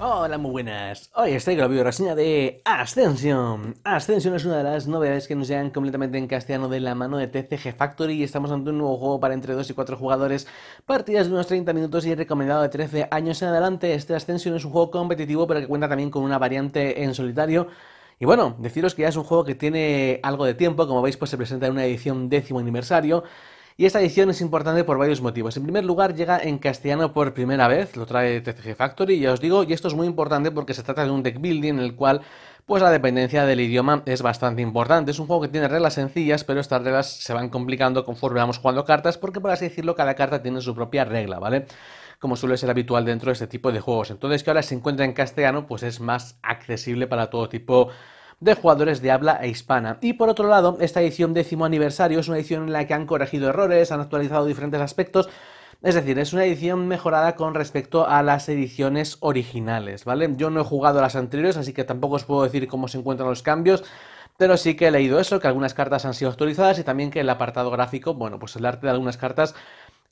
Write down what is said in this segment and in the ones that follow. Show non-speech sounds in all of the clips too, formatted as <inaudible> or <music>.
Hola, muy buenas. Hoy estoy con la video reseña de Ascension. Ascension es una de las novedades que nos llegan completamente en castellano de la mano de TCG Factory y estamos ante un nuevo juego para entre 2 y 4 jugadores, partidas de unos 30 minutos y recomendado de 13 años en adelante. Este Ascension es un juego competitivo pero que cuenta también con una variante en solitario. Y bueno, deciros que ya es un juego que tiene algo de tiempo, como veis pues se presenta en una edición décimo aniversario y esta edición es importante por varios motivos. En primer lugar, llega en castellano por primera vez, lo trae TCG Factory, ya os digo, y esto es muy importante porque se trata de un deck building en el cual pues la dependencia del idioma es bastante importante. Es un juego que tiene reglas sencillas, pero estas reglas se van complicando conforme vamos jugando cartas, porque por así decirlo, cada carta tiene su propia regla, ¿vale? Como suele ser habitual dentro de este tipo de juegos. Entonces, que ahora se encuentra en castellano, pues es más accesible para todo tipo de jugadores de habla hispana. Y por otro lado, esta edición décimo aniversario es una edición en la que han corregido errores, han actualizado diferentes aspectos, es decir, es una edición mejorada con respecto a las ediciones originales, ¿vale? Yo no he jugado las anteriores, así que tampoco os puedo decir cómo se encuentran los cambios, pero sí que he leído eso, que algunas cartas han sido actualizadas y también que el apartado gráfico, bueno, pues el arte de algunas cartas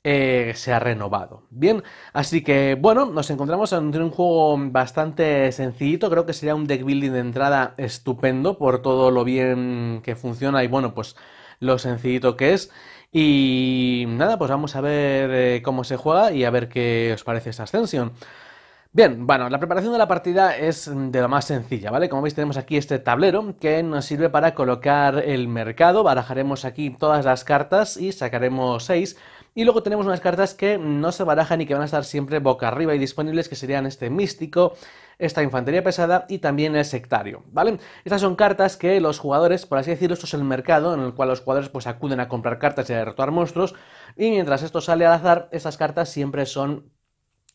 eh, se ha renovado. Bien, así que bueno, nos encontramos en un juego bastante sencillito, creo que sería un deck building de entrada estupendo por todo lo bien que funciona y bueno, pues lo sencillito que es. Y nada, pues vamos a ver eh, cómo se juega y a ver qué os parece esta ascensión. Bien, bueno, la preparación de la partida es de lo más sencilla, ¿vale? Como veis tenemos aquí este tablero que nos sirve para colocar el mercado, barajaremos aquí todas las cartas y sacaremos 6 y luego tenemos unas cartas que no se barajan y que van a estar siempre boca arriba y disponibles, que serían este místico, esta infantería pesada y también el sectario, ¿vale? Estas son cartas que los jugadores, por así decirlo, esto es el mercado en el cual los jugadores pues acuden a comprar cartas y a derrotar monstruos y mientras esto sale al azar, estas cartas siempre son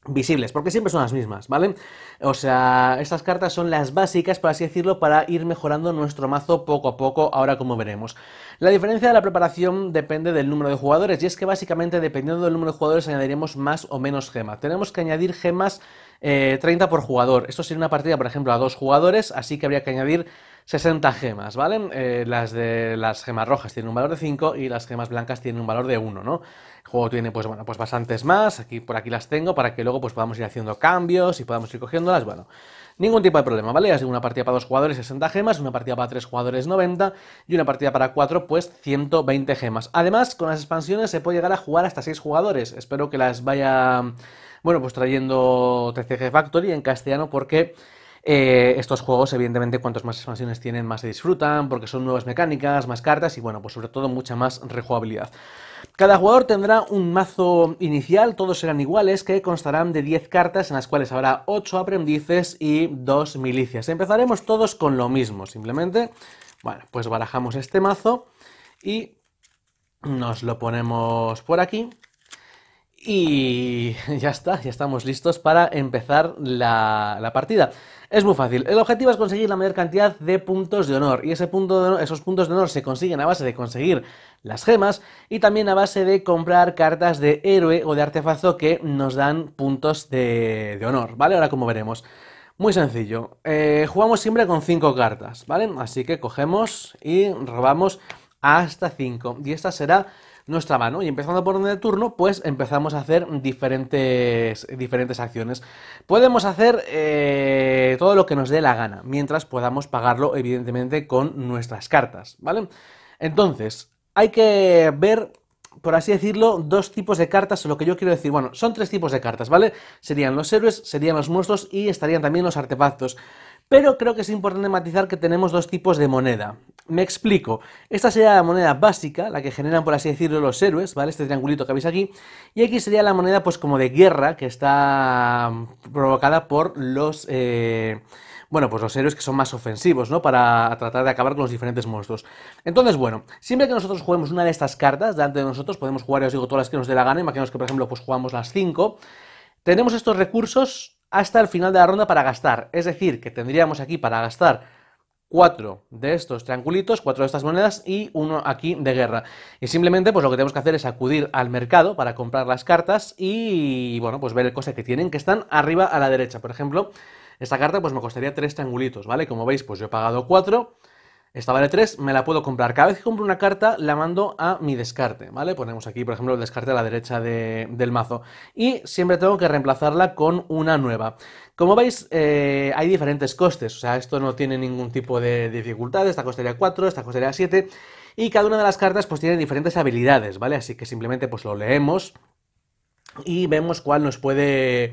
visibles, porque siempre son las mismas, ¿vale? O sea, estas cartas son las básicas, por así decirlo, para ir mejorando nuestro mazo poco a poco, ahora como veremos. La diferencia de la preparación depende del número de jugadores, y es que básicamente dependiendo del número de jugadores añadiremos más o menos gemas. Tenemos que añadir gemas 30 eh, por jugador. Esto sería una partida, por ejemplo, a dos jugadores, así que habría que añadir 60 gemas, ¿vale? Eh, las de las gemas rojas tienen un valor de 5 y las gemas blancas tienen un valor de 1, ¿no? El juego tiene, pues bueno, pues bastantes más, aquí por aquí las tengo para que luego pues podamos ir haciendo cambios y podamos ir cogiéndolas, bueno. Ningún tipo de problema, ¿vale? Así una partida para dos jugadores 60 gemas, una partida para tres jugadores 90 y una partida para cuatro pues 120 gemas. Además, con las expansiones se puede llegar a jugar hasta 6 jugadores. Espero que las vaya, bueno, pues trayendo TCG Factory en castellano porque eh, estos juegos, evidentemente, cuantos más expansiones tienen, más se disfrutan, porque son nuevas mecánicas, más cartas y, bueno, pues sobre todo mucha más rejugabilidad. Cada jugador tendrá un mazo inicial, todos serán iguales, que constarán de 10 cartas en las cuales habrá 8 aprendices y 2 milicias. Empezaremos todos con lo mismo, simplemente, bueno, pues barajamos este mazo y nos lo ponemos por aquí. Y <laughs> ya está, ya estamos listos para empezar la partida. Es muy fácil. El objetivo es conseguir la mayor cantidad de puntos de honor. Y ese punto esos puntos de honor se consiguen a base de conseguir las gemas y también a base de comprar cartas de héroe o de artefacto que nos dan puntos de, honor. ¿Vale? Ahora como veremos. Muy sencillo. Eh, jugamos siempre con 5 cartas, ¿vale? Así que cogemos y robamos hasta 5. Y esta será nuestra mano. Y empezando por donde turno, pues empezamos a hacer diferentes, diferentes acciones. Podemos hacer eh, todo lo que nos dé la gana, mientras podamos pagarlo, evidentemente, con nuestras cartas, ¿vale? Entonces, hay que ver por así decirlo, dos tipos de cartas, lo que yo quiero decir, bueno, son tres tipos de cartas, ¿vale? Serían los héroes, serían los monstruos y estarían también los artefactos. Pero creo que es importante matizar que tenemos dos tipos de moneda. Me explico. Esta sería la moneda básica, la que generan, por así decirlo, los héroes, ¿vale? Este triangulito que veis aquí. Y aquí sería la moneda, pues, como de guerra, que está mm, provocada por los... Eh, bueno, pues los héroes que son más ofensivos, ¿no? Para tratar de acabar con los diferentes monstruos. Entonces, bueno, siempre que nosotros juguemos una de estas cartas, delante de nosotros, podemos jugar, ya os digo, todas las que nos dé la gana. Imaginemos que, por ejemplo, pues jugamos las 5. Tenemos estos recursos hasta el final de la ronda para gastar. Es decir, que tendríamos aquí para gastar cuatro de estos triangulitos, cuatro de estas monedas y uno aquí de guerra. Y simplemente pues lo que tenemos que hacer es acudir al mercado para comprar las cartas y bueno, pues ver el coste que tienen, que están arriba a la derecha. Por ejemplo, esta carta pues me costaría tres triangulitos, ¿vale? Como veis, pues yo he pagado cuatro. Esta vale 3, me la puedo comprar. Cada vez que compro una carta, la mando a mi descarte, ¿vale? Ponemos aquí, por ejemplo, el descarte a la derecha del mazo. Y siempre tengo que reemplazarla con una nueva. Como veis, eh, hay diferentes costes. O sea, esto no tiene ningún tipo de dificultad. Esta costaría 4, esta costaría 7. Y cada una de las cartas, pues, tiene diferentes habilidades, ¿vale? Así que simplemente, pues, lo leemos y vemos cuál nos puede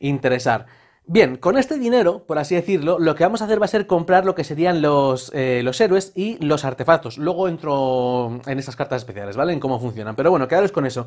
interesar. Bien, con este dinero, por así decirlo, lo que vamos a hacer va a ser comprar lo que serían los, eh, los héroes y los artefactos. Luego entro en esas cartas especiales, ¿vale? En cómo funcionan. Pero bueno, quedaros con eso.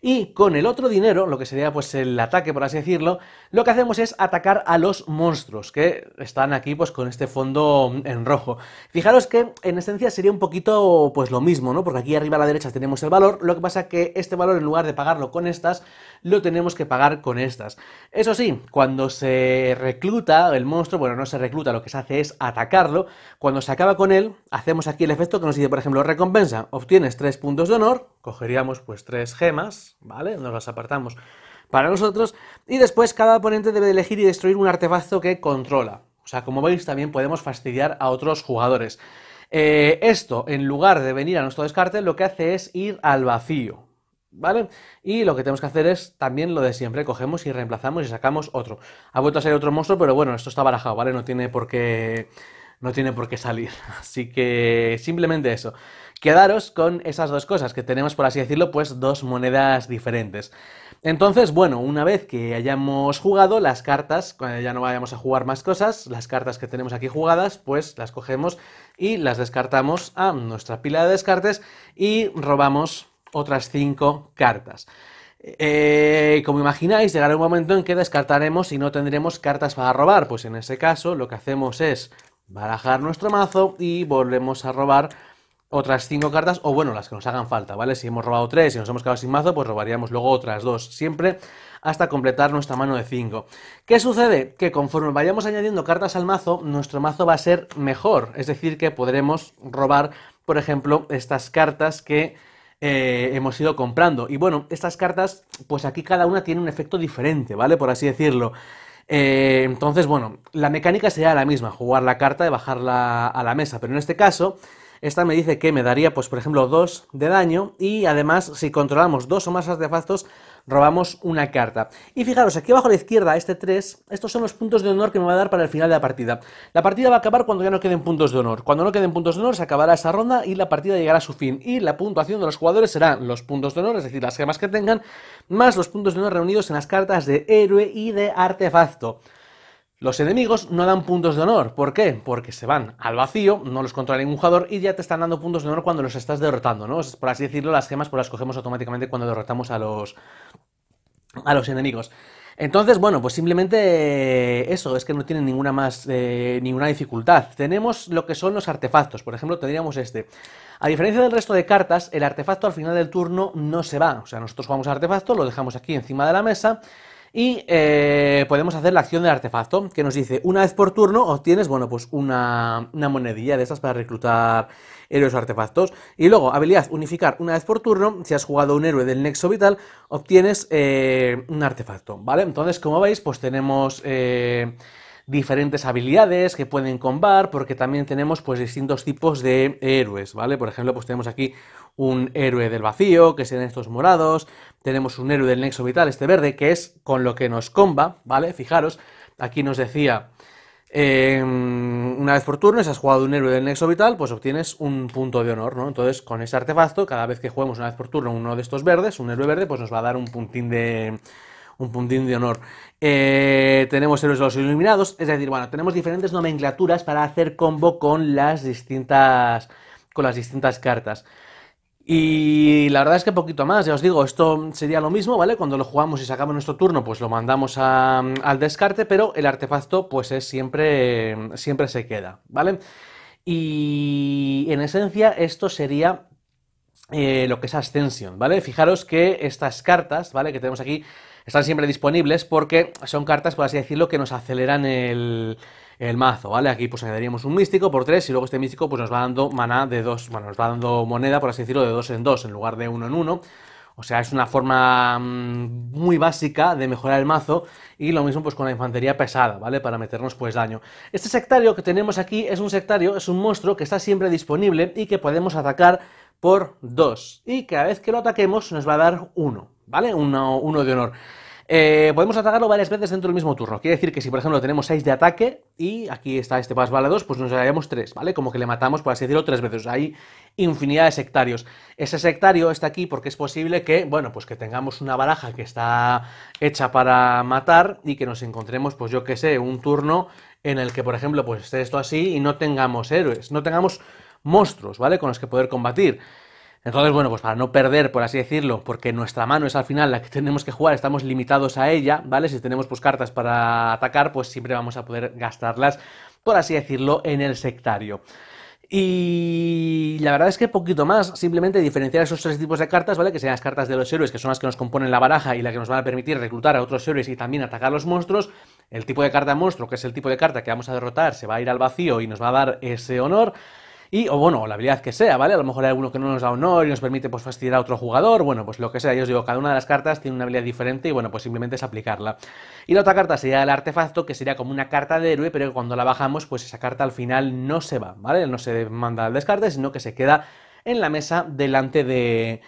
Y con el otro dinero, lo que sería pues el ataque, por así decirlo, lo que hacemos es atacar a los monstruos, que están aquí pues con este fondo en rojo. Fijaros que en esencia sería un poquito pues lo mismo, ¿no? Porque aquí arriba a la derecha tenemos el valor, lo que pasa es que este valor en lugar de pagarlo con estas, lo tenemos que pagar con estas. Eso sí, cuando se recluta el monstruo, bueno, no se recluta, lo que se hace es atacarlo. Cuando se acaba con él, hacemos aquí el efecto que nos dice, por ejemplo, recompensa. Obtienes 3 puntos de honor, cogeríamos pues tres gemas, ¿vale? Nos las apartamos para nosotros. Y después cada oponente debe elegir y destruir un artefacto que controla. O sea, como veis, también podemos fastidiar a otros jugadores. Eh, esto, en lugar de venir a nuestro descarte, lo que hace es ir al vacío. ¿Vale? Y lo que tenemos que hacer es también lo de siempre, cogemos y reemplazamos y sacamos otro. Ha vuelto a salir otro monstruo, pero bueno, esto está barajado, ¿vale? No tiene por qué no tiene por qué salir. <laughs> Así que simplemente eso. Quedaros con esas dos cosas, que tenemos, por así decirlo, pues dos monedas diferentes. Entonces, bueno, una vez que hayamos jugado las cartas, cuando ya no vayamos a jugar más cosas, las cartas que tenemos aquí jugadas, pues las cogemos y las descartamos a nuestra pila de descartes y robamos otras cinco cartas. Eh, como imagináis, llegará un momento en que descartaremos y no tendremos cartas para robar. Pues en ese caso lo que hacemos es barajar nuestro mazo y volvemos a robar otras cinco cartas, o bueno, las que nos hagan falta, ¿vale? Si hemos robado tres y nos hemos quedado sin mazo, pues robaríamos luego otras dos, siempre hasta completar nuestra mano de 5 ¿Qué sucede? Que conforme vayamos añadiendo cartas al mazo, nuestro mazo va a ser mejor, es decir, que podremos robar, por ejemplo, estas cartas que eh, hemos ido comprando. Y bueno, estas cartas, pues aquí cada una tiene un efecto diferente, ¿vale? Por así decirlo. Eh, entonces, bueno, la mecánica sería la misma, jugar la carta y bajarla a la mesa, pero en este caso, esta me dice que me daría, pues por ejemplo, 2 de daño y además, si controlamos dos o más artefactos, robamos una carta. Y fijaros, aquí abajo a la izquierda, este 3, estos son los puntos de honor que me va a dar para el final de la partida. La partida va a acabar cuando ya no queden puntos de honor. Cuando no queden puntos de honor, se acabará esa ronda y la partida llegará a su fin. Y la puntuación de los jugadores serán los puntos de honor, es decir, las gemas que tengan, más los puntos de honor reunidos en las cartas de héroe y de artefacto. Los enemigos no dan puntos de honor. ¿Por qué? Porque se van al vacío, no los controla ningún jugador y ya te están dando puntos de honor cuando los estás derrotando, ¿no? por así decirlo, las gemas por pues, las cogemos automáticamente cuando derrotamos a los, a los enemigos. Entonces, bueno, pues simplemente eso, es que no tiene ninguna más, eh, ninguna dificultad. Tenemos lo que son los artefactos, por ejemplo, tendríamos este. A diferencia del resto de cartas, el artefacto al final del turno no se va. O sea, nosotros jugamos artefacto, lo dejamos aquí encima de la mesa y eh, podemos hacer la acción del artefacto, que nos dice, una vez por turno obtienes, bueno, pues una, monedilla de estas para reclutar héroes o artefactos. Y luego, habilidad unificar una vez por turno, si has jugado un héroe del nexo vital, obtienes eh, un artefacto, ¿vale? Entonces, como veis, pues tenemos... Eh, diferentes habilidades que pueden combar, porque también tenemos pues distintos tipos de héroes, ¿vale? Por ejemplo, pues tenemos aquí un héroe del vacío, que sean estos morados, tenemos un héroe del nexo vital, este verde, que es con lo que nos comba, ¿vale? Fijaros, aquí nos decía, em, una vez por turno, si has jugado un héroe del nexo vital, pues obtienes un punto de honor, ¿no? Entonces, con ese artefacto, cada vez que juguemos una vez por turno uno de estos verdes, un héroe verde, pues nos va a dar un puntín de, un puntín de honor. Eh, tenemos héroes de los iluminados, es decir, bueno, tenemos diferentes nomenclaturas para hacer combo con las distintas, con las distintas cartas. Y la verdad es que poquito más, ya os digo, esto sería lo mismo, ¿vale? Cuando lo jugamos y se acaba nuestro turno, pues lo mandamos al descarte, pero el artefacto pues es siempre, siempre se queda, ¿vale? Y en esencia esto sería eh, lo que es Ascension, ¿vale? Fijaros que estas cartas, ¿vale? Que tenemos aquí están siempre disponibles porque son cartas, por así decirlo, que nos aceleran el, mazo, ¿vale? Aquí pues añadiríamos un místico por 3 y luego este místico pues nos va dando maná de 2, bueno, nos va dando moneda, por así decirlo, de 2 en 2 en lugar de 1 en 1. O sea, es una forma mm, muy básica de mejorar el mazo y lo mismo pues con la infantería pesada, ¿vale? Para meternos pues daño. Este sectario que tenemos aquí es un sectario, es un monstruo que está siempre disponible y que podemos atacar por 2. Y cada vez que lo ataquemos nos va a dar 1, ¿vale? Uno de honor. Eh, podemos atacarlo varias veces dentro del mismo turno. Quiere decir que si, por ejemplo, tenemos 6 de ataque y aquí está este más bala 2, pues nos daríamos 3, ¿vale? Como que le matamos, por así decirlo, 3 veces. Hay infinidad de sectarios. Ese sectario está aquí porque es posible que, bueno, pues que tengamos una baraja que está hecha para matar y que nos encontremos, pues yo qué sé, un turno en el que, por ejemplo, pues esté esto así y no tengamos héroes, no tengamos monstruos, ¿vale? Con los que poder combatir. Entonces, bueno, pues para no perder, por así decirlo, porque nuestra mano es al final la que tenemos que jugar, estamos limitados a ella, ¿vale? Si tenemos pues cartas para atacar, pues siempre vamos a poder gastarlas, por así decirlo, en el sectario. Y la verdad es que poquito más, simplemente diferenciar esos tres tipos de cartas, ¿vale? Que sean las cartas de los héroes, que son las que nos componen la baraja y las que nos van a permitir reclutar a otros héroes y también atacar a los monstruos. El tipo de carta monstruo, que es el tipo de carta que vamos a derrotar, se va a ir al vacío y nos va a dar ese honor y, o bueno, la habilidad que sea, ¿vale? A lo mejor hay alguno que no nos da honor y nos permite pues fastidiar a otro jugador, bueno, pues lo que sea, yo os digo, cada una de las cartas tiene una habilidad diferente y bueno, pues simplemente es aplicarla. Y la otra carta sería el artefacto, que sería como una carta de héroe, pero cuando la bajamos, pues esa carta al final no se va, ¿vale? No se manda al descarte, sino que se queda en la mesa delante de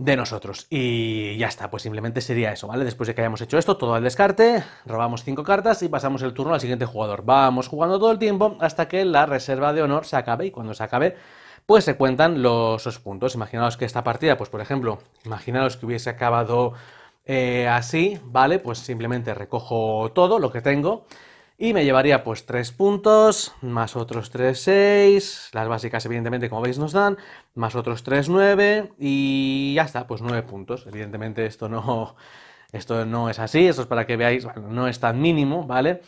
de nosotros. Y ya está, pues simplemente sería eso, ¿vale? Después de que hayamos hecho esto, todo el descarte, robamos cinco cartas y pasamos el turno al siguiente jugador. Vamos jugando todo el tiempo hasta que la reserva de honor se acabe y cuando se acabe, pues se cuentan los, puntos. Imaginaos que esta partida, pues por ejemplo, imaginaos que hubiese acabado eh, así, ¿vale? Pues simplemente recojo todo lo que tengo y me llevaría pues 3 puntos, más otros 3, 6. Las básicas, evidentemente, como veis, nos dan. Más otros 3, 9. Y ya está, pues 9 puntos. Evidentemente, esto no, <laughs> esto no es así. Esto es para que veáis, no es tan mínimo, ¿vale?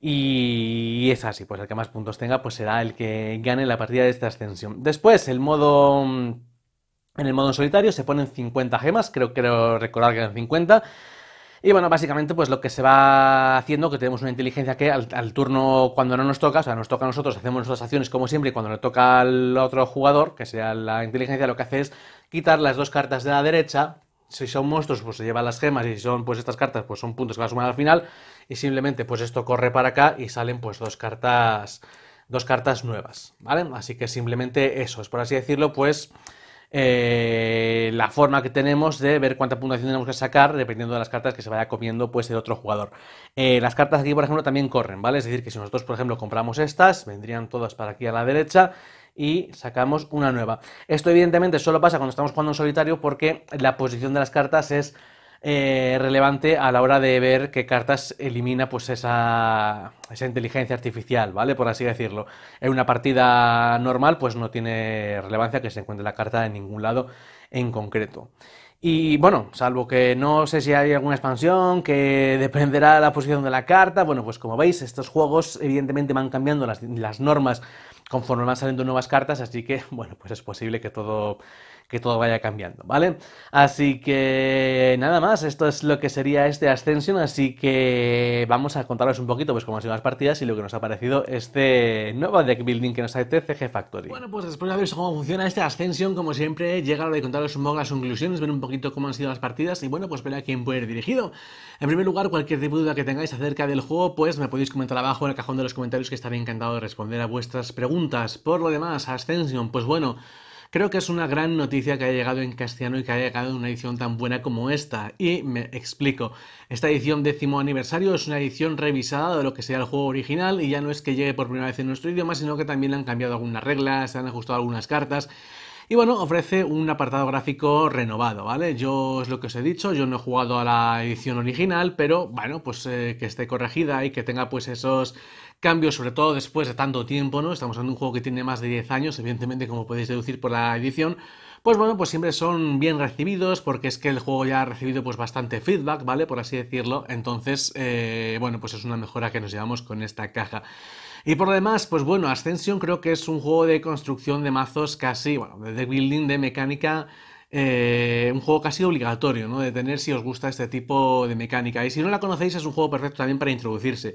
Y es así, pues el que más puntos tenga, pues será el que gane la partida de esta ascensión. Después, el modo. En el modo solitario se ponen 50 gemas, creo, creo recordar que eran 50. Y bueno, básicamente pues lo que se va haciendo, que tenemos una inteligencia que al, turno cuando no nos toca, o sea, nos toca a nosotros, hacemos nuestras acciones como siempre, y cuando le toca al otro jugador, que sea la inteligencia, lo que hace es quitar las dos cartas de la derecha, si son monstruos, pues se llevan las gemas, y si son pues estas cartas, pues son puntos que va a sumar al final, y simplemente pues esto corre para acá y salen pues dos cartas, dos cartas nuevas, ¿vale? Así que simplemente eso, es por así decirlo, pues eh, la forma que tenemos de ver cuánta puntuación tenemos que sacar dependiendo de las cartas que se vaya comiendo pues el otro jugador. Eh, las cartas aquí, por ejemplo, también corren, ¿vale? Es decir, que si nosotros, por ejemplo, compramos estas, vendrían todas para aquí a la derecha y sacamos una nueva. Esto evidentemente solo pasa cuando estamos jugando en solitario porque la posición de las cartas es eh, relevante a la hora de ver qué cartas elimina pues esa, esa inteligencia artificial, ¿vale? Por así decirlo. En una partida normal pues no tiene relevancia que se encuentre la carta en ningún lado en concreto. Y bueno, salvo que no sé si hay alguna expansión que dependerá de la posición de la carta, bueno, pues como veis, estos juegos evidentemente van cambiando las, las normas conforme van saliendo nuevas cartas, así que <laughs> bueno, pues es posible que todo que todo vaya cambiando, ¿vale? Así que nada más, esto es lo que sería este Ascension, así que vamos a contaros un poquito pues cómo han sido las partidas y lo que nos ha parecido este nuevo deck building que nos ha hecho CG factory Bueno, pues después de haber visto cómo funciona este Ascension, como siempre, llega la de contaros un poco las conclusiones, ver un poquito cómo han sido las partidas y bueno, pues ver a quién puede ir dirigido. En primer lugar, cualquier duda que tengáis acerca del juego, pues me podéis comentar abajo en el cajón de los comentarios que estaré encantado de responder a vuestras preguntas. Por lo demás, Ascension, pues bueno... Creo que es una gran noticia que haya llegado en castellano y que haya llegado en una edición tan buena como esta. Y me explico. Esta edición décimo aniversario es una edición revisada de lo que sea el juego original y ya no es que llegue por primera vez en nuestro idioma, sino que también han cambiado algunas reglas, se han ajustado algunas cartas. Y bueno, ofrece un apartado gráfico renovado, ¿vale? Yo es lo que os he dicho, yo no he jugado a la edición original, pero bueno, pues eh, que esté corregida y que tenga pues esos cambios, sobre todo después de tanto tiempo, ¿no? Estamos hablando de un juego que tiene más de 10 años, evidentemente, como podéis deducir por la edición. Pues bueno, pues siempre son bien recibidos porque es que el juego ya ha recibido pues bastante feedback, ¿vale? Por así decirlo. Entonces, eh, bueno, pues es una mejora que nos llevamos con esta caja. Y por lo demás, pues bueno, Ascension creo que es un juego de construcción de mazos casi, bueno, de deck building, de mecánica... Eh, un juego casi obligatorio, ¿no? De tener si os gusta este tipo de mecánica. Y si no la conocéis, es un juego perfecto también para introducirse.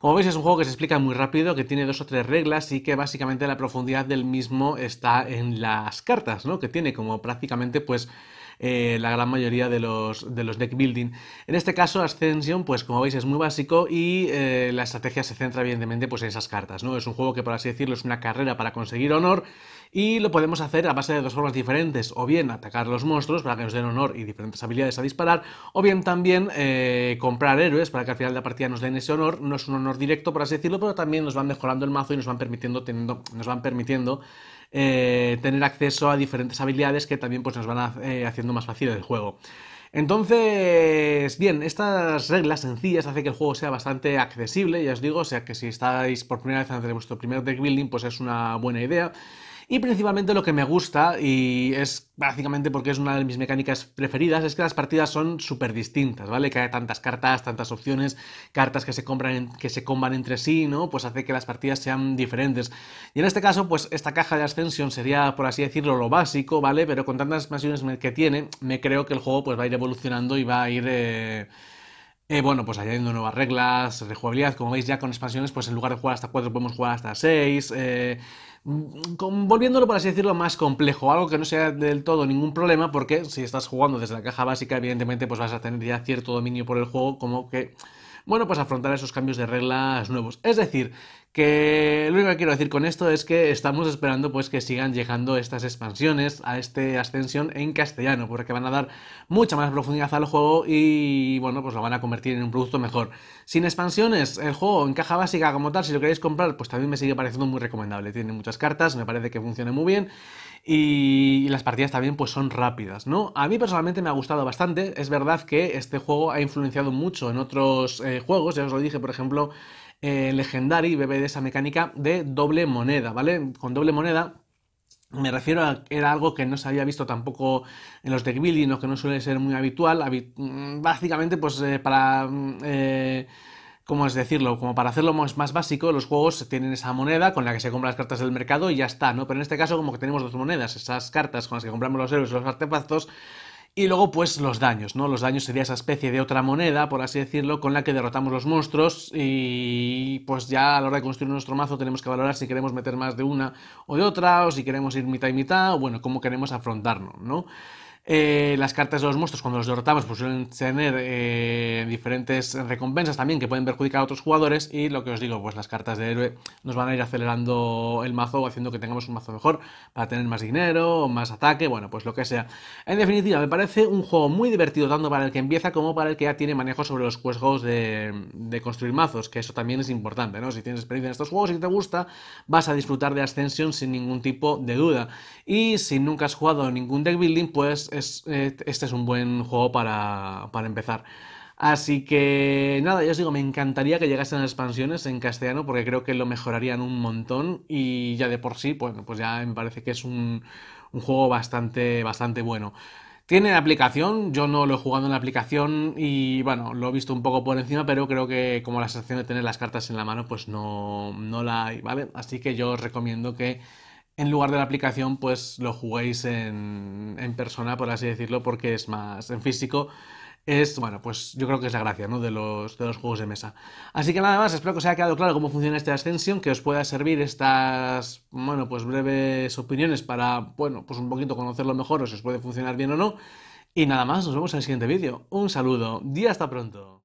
Como veis es un juego que se explica muy rápido, que tiene dos o tres reglas y que básicamente la profundidad del mismo está en las cartas, ¿no? Que tiene como prácticamente pues eh, la gran mayoría de los, de los deck building. En este caso, Ascension, pues como veis, es muy básico y eh, la estrategia se centra evidentemente pues, en esas cartas. ¿no? Es un juego que, por así decirlo, es una carrera para conseguir honor y lo podemos hacer a base de dos formas diferentes, o bien atacar los monstruos para que nos den honor y diferentes habilidades a disparar, o bien también eh, comprar héroes para que al final de la partida nos den ese honor, no es un honor directo por así decirlo, pero también nos van mejorando el mazo y nos van permitiendo, nos van permitiendo eh, tener acceso a diferentes habilidades que también pues, nos van eh, haciendo más fácil el juego. Entonces, bien, estas reglas sencillas hacen que el juego sea bastante accesible, ya os digo, o sea que si estáis por primera vez ante vuestro primer deck building, pues es una buena idea. Y principalmente lo que me gusta, y es básicamente porque es una de mis mecánicas preferidas, es que las partidas son súper distintas, ¿vale? Que hay tantas cartas, tantas opciones, cartas que se, compran, que se comban entre sí, ¿no? Pues hace que las partidas sean diferentes. Y en este caso, pues esta caja de ascensión sería, por así decirlo, lo básico, ¿vale? Pero con tantas expansiones que tiene, me creo que el juego pues va a ir evolucionando y va a ir... Eh, eh, bueno, pues añadiendo nuevas reglas, rejugabilidad, como veis ya con expansiones, pues en lugar de jugar hasta 4 podemos jugar hasta 6, Mm, volviéndolo, por así decirlo, más complejo, algo que no sea del todo ningún problema, porque si estás jugando desde la caja básica, evidentemente pues vas a tener ya cierto dominio por el juego, como que bueno, pues afrontar esos cambios de reglas nuevos. Es decir, que lo único que quiero decir con esto es que estamos esperando pues que sigan llegando estas expansiones a este Ascensión en castellano, porque van a dar mucha más profundidad al juego y bueno, pues lo van a convertir en un producto mejor. Sin expansiones, el juego en caja básica como tal, si lo queréis comprar, pues también me sigue pareciendo muy recomendable. Tiene muchas cartas, me parece que funciona muy bien y las partidas también pues son rápidas, ¿no? A mí personalmente me ha gustado bastante, es verdad que este juego ha influenciado mucho en otros eh, juegos, ya os lo dije, por ejemplo, eh, Legendary bebe de esa mecánica de doble moneda, ¿vale? Con doble moneda me refiero a que era algo que no se había visto tampoco en los de building, o que no suele ser muy habitual, mm, básicamente pues eh, para... Mm, eh, ¿cómo es decirlo? Como para hacerlo más, más básico, los juegos tienen esa moneda con la que se compran las cartas del mercado y ya está, ¿no? Pero en este caso como que tenemos dos monedas, esas cartas con las que compramos los héroes y los artefactos, y luego, pues, los daños, ¿no? Los daños sería esa especie de otra moneda, por así decirlo, con la que derrotamos los monstruos. Y pues ya a la hora de construir nuestro mazo tenemos que valorar si queremos meter más de una o de otra, o si queremos ir mitad y mitad, o bueno, cómo queremos afrontarnos, ¿no? Eh, las cartas de los monstruos, cuando los derrotamos, pues suelen tener eh, diferentes recompensas también que pueden perjudicar a otros jugadores. Y lo que os digo, pues las cartas de héroe nos van a ir acelerando el mazo, o haciendo que tengamos un mazo mejor para tener más dinero, más ataque, bueno, pues lo que sea. En definitiva, me parece un juego muy divertido, tanto para el que empieza como para el que ya tiene manejo sobre los juegos de, construir mazos, que eso también es importante, ¿no? Si tienes experiencia en estos juegos y te gusta, vas a disfrutar de Ascension sin ningún tipo de duda. Y si nunca has jugado ningún deck building, pues eh, este es un buen juego para, empezar. Así que nada, yo os digo, me encantaría que llegasen las expansiones en castellano porque creo que lo mejorarían un montón y ya de por sí, bueno, pues ya me parece que es un, juego bastante, bastante bueno. Tiene aplicación, yo no lo he jugado en la aplicación y bueno, lo he visto un poco por encima, pero creo que como la sensación de tener las cartas en la mano, pues no, no la hay, ¿vale? Así que yo os recomiendo que en lugar de la aplicación, pues lo juguéis en, persona, por así decirlo, porque es más en físico. Es, bueno, pues yo creo que es la gracia, ¿no? De los, de los juegos de mesa. Así que nada más, espero que os haya quedado claro cómo funciona este Ascension, que os pueda servir estas, bueno, pues breves opiniones para, bueno, pues un poquito conocerlo mejor o si os puede funcionar bien o no. Y nada más, nos vemos en el siguiente vídeo. Un saludo día hasta pronto.